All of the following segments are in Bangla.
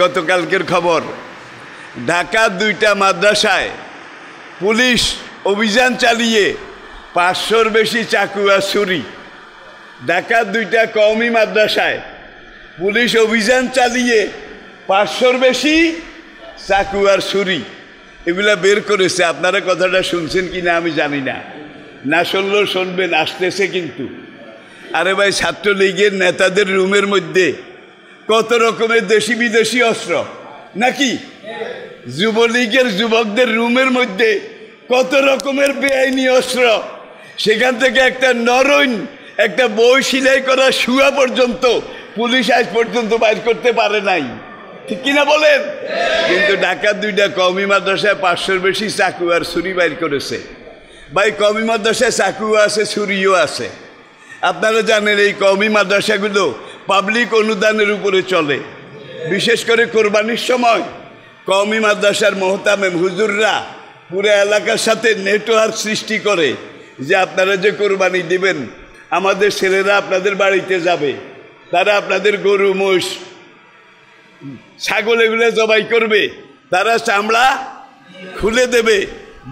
গতকালকের খবর ঢাকা দুইটা মাদ্রাসায় পুলিশ অভিযান চালিয়ে পাঁচশোর বেশি চাকু আর ছুরি ঢাকা দুইটা কওমি মাদ্রাসায় পুলিশ অভিযান চালিয়ে পাঁচশোর বেশি চাকু আর ছুরি এগুলা বের করেছে আপনারা কথাটা শুনছেন কি না আমি জানি না না শুনলেও শুনবেন আসতেছে কিন্তু আরে ভাই ছাত্রলীগের নেতাদের রুমের মধ্যে কত রকমের দেশি বিদেশি অস্ত্র নাকি যুবলীগের যুবকদের রুমের মধ্যে কত রকমের বেআইনি অস্ত্র সেখান থেকে একটা নরইন একটা বই সিলাই করা শুয়া পর্যন্ত পুলিশ আজ পর্যন্ত বাইর করতে পারে নাই ঠিক কিনা বলেন কিন্তু ঢাকার দুইটা কমি মাদ্রাসায় পাঁচশোর বেশি চাকু আর ছুরি বাইর করেছে ভাই কমি মাদ্রাসায় চাকুও আছে ছুরিও আছে আপনারা জানেন এই কমি মাদ্রাসাগুলো পাবলিক অনুদানের উপরে চলে বিশেষ করে কোরবানির সময় কমি মাদ্রাসার মহতামেম হুজুররা পুরো এলাকার সাথে নেটওয়ার্ক সৃষ্টি করে যে আপনারা যে কোরবানি দিবেন আমাদের ছেলেরা আপনাদের বাড়িতে যাবে তারা আপনাদের গরু মোষ ছাগল এগুলো জবাই করবে তারা চামড়া খুলে দেবে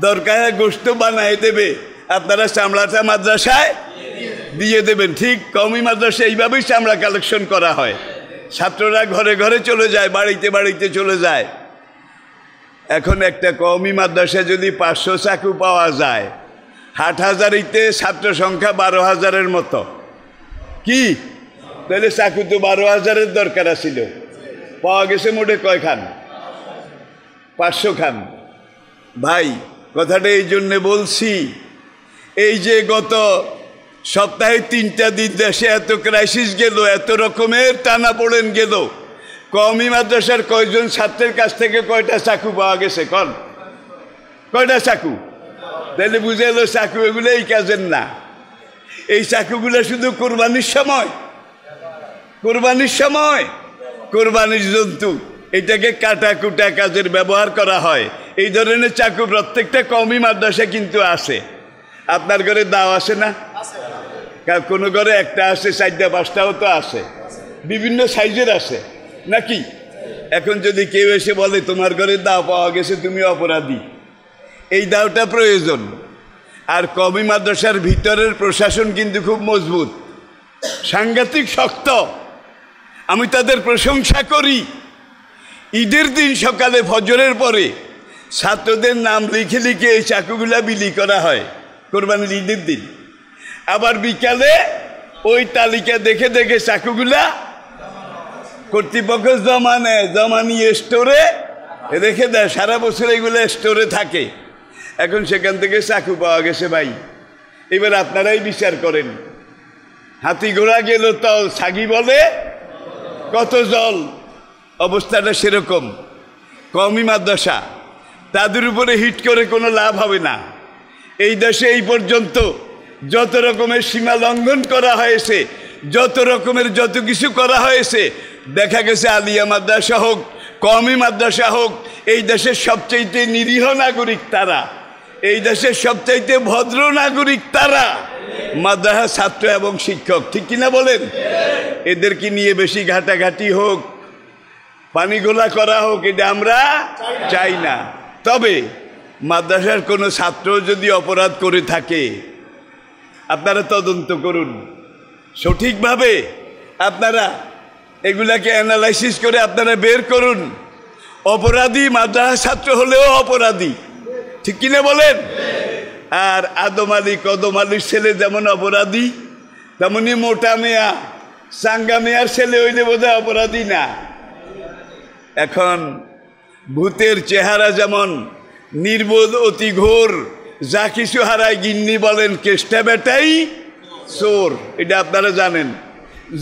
দরকার গোস্ত বানায় দেবে আপনারা চামড়াটা মাদ্রাসায় দিয়ে দেবেন ঠিক কমই মাদ্রাসা এইভাবেই আমরা কালেকশন করা হয় ছাত্ররা ঘরে ঘরে চলে যায় বাড়িতে বাড়িতে চলে যায় এখন একটা কমই মাদ্রাসা যদি পাঁচশো চাকু পাওয়া যায় হাট হাজারিতে ছাত্র সংখ্যা বারো হাজারের মতো কি তাহলে চাকু তো বারো হাজারের দরকার আছিল পাওয়া গেছে মোটে কয় খান পাঁচশো খান ভাই কথাটা এই জন্যে বলছি এই যে গত সপ্তাহে তিনটা দিন দেশে এত ক্রাইসিস গেল এত রকমের টানা পড়েন গেল কমই মাদ্রাসার কয়জন ছাত্রের কাছ থেকে কয়টা চাকু পাওয়া গেছে কন কয়টা চাকু তাহলে বুঝে এলো চাকু এগুলো এই কাজের না এই চাকুগুলো শুধু কোরবানির সময় কোরবানির সময় কোরবানির জন্তু এটাকে কাটা কুটা কাজের ব্যবহার করা হয় এই ধরনের চাকু প্রত্যেকটা কমই মাদ্রাসা কিন্তু আছে আপনার ঘরে দাও আসে না কোনো ঘরে একটা আছে চারটা পাঁচটাও তো আসে বিভিন্ন সাইজের আসে নাকি এখন যদি কেউ এসে বলে তোমার ঘরে দাও পাওয়া গেছে তুমি অপরাধী এই দাওটা প্রয়োজন আর কবি মাদ্রাসার ভিতরের প্রশাসন কিন্তু খুব মজবুত সাংঘাতিক শক্ত আমি তাদের প্রশংসা করি ঈদের দিন সকালে ফজরের পরে ছাত্রদের নাম লিখে লিখে এই চাকুগুলা বিলি করা হয় কোরবানির ঈদের দিন আবার বিকালে ওই তালিকা দেখে দেখে চাকুগুলা কর্তৃপক্ষ জমা নেয় জমা নিয়ে স্টোরে রেখে দেয় সারা বছর এগুলো স্টোরে থাকে এখন সেখান থেকে চাকু পাওয়া গেছে ভাই এবার আপনারাই বিচার করেন হাতি ঘোড়া গেল তল সাগি বলে কত জল অবস্থাটা সেরকম কমই মাদ্রাসা তাদের উপরে হিট করে কোনো লাভ হবে না এই দেশে এই পর্যন্ত যত রকমের সীমা লঙ্ঘন করা হয়েছে যত রকমের যত কিছু করা হয়েছে দেখা গেছে আলিয়া মাদ্রাসা হোক কমি মাদ্রাসা হোক এই দেশের সবচাইতে নিরীহ নাগরিক তারা এই দেশের সবচাইতে ভদ্র নাগরিক তারা মাদ্রাসা ছাত্র এবং শিক্ষক ঠিক কিনা বলেন এদেরকে নিয়ে বেশি ঘাটাঘাটি হোক পানিগোলা করা হোক এটা আমরা চাই না তবে মাদ্রাসার কোনো ছাত্র যদি অপরাধ করে থাকে আপনারা তদন্ত করুন সঠিকভাবে আপনারা এগুলাকে অ্যানালাইসিস করে আপনারা বের করুন অপরাধী মাদ্রাসা ছাত্র হলেও অপরাধী ঠিক কিনা বলেন আর আদম আলী কদম আলীর ছেলে যেমন অপরাধী তেমনি মোটা মেয়া সাঙ্গা মেয়ার ছেলে হইলে বোধহয় অপরাধী না এখন ভূতের চেহারা যেমন নির্বোধ অতি ঘোর যা কিছু হারায় গিন্নি বলেন কেষ্টা বেটাই চোর এটা আপনারা জানেন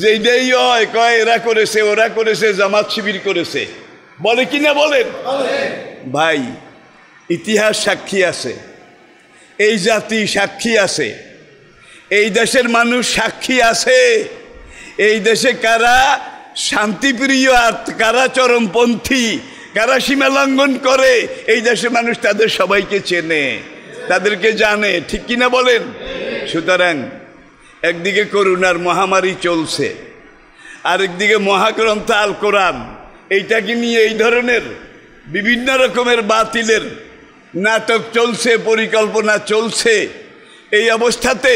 যেটাই হয় কয় এরা করেছে ওরা করেছে জামাত শিবির করেছে বলে কি না বলেন ভাই ইতিহাস সাক্ষী আছে এই জাতি সাক্ষী আছে এই দেশের মানুষ সাক্ষী আছে এই দেশে কারা শান্তিপ্রিয় আর কারা চরমপন্থী কারা সীমা লঙ্ঘন করে এই দেশের মানুষ তাদের সবাইকে চেনে তাদেরকে জানে ঠিক কিনা বলেন সুতরাং একদিকে করুণার মহামারী চলছে আরেকদিকে মহাগ্রন্থ আল কোরআন এইটাকে নিয়ে এই ধরনের বিভিন্ন রকমের বাতিলের নাটক চলছে পরিকল্পনা চলছে এই অবস্থাতে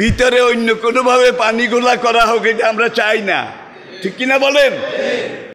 ভিতরে অন্য কোনোভাবে পানি গোলা করা হোক এটা আমরা চাই না ঠিক কিনা বলেন